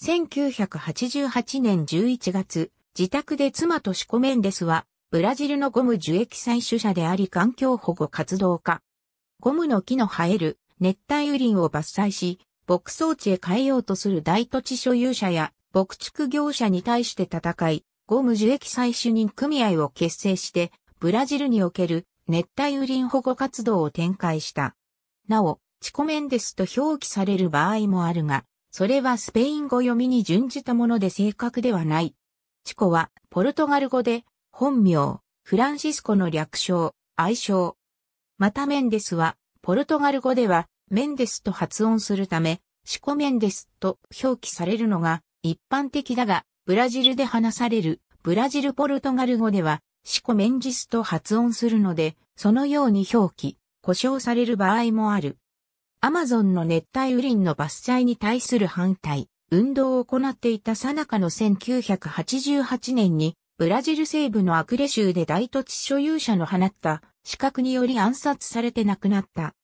1988年11月、自宅で妻とシコメンデスは、ブラジルのゴム樹液採取者であり環境保護活動家。ゴムの木の生える熱帯雨林を伐採し、牧草地へ変えようとする大土地所有者や牧畜業者に対して戦い、ゴム樹液採取人組合を結成して、ブラジルにおける熱帯雨林保護活動を展開した。なお、チコメンデスと表記される場合もあるが、それはスペイン語読みに準じたもので正確ではない。チコは、ポルトガル語で、本名、フランシスコの略称、愛称。またメンデスは、ポルトガル語では、メンデスと発音するため、シコメンデスと表記されるのが一般的だが、ブラジルで話されるブラジルポルトガル語では、シコメンジスと発音するので、そのように表記、故障される場合もある。アマゾンの熱帯雨林の伐採に対する反対、運動を行っていた最中の1988年に、ブラジル西部のアクレ州で大土地所有者の放った資格により暗殺されて亡くなった。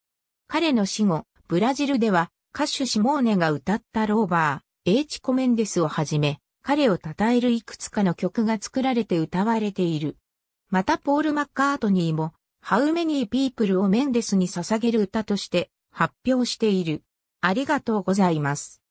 彼の死後、ブラジルでは歌手シモーネが歌ったローバー、エイチコメンデスをはじめ、彼を称えるいくつかの曲が作られて歌われている。またポール・マッカートニーも、ハウメニー・ピープルをメンデスに捧げる歌として発表している。ありがとうございます。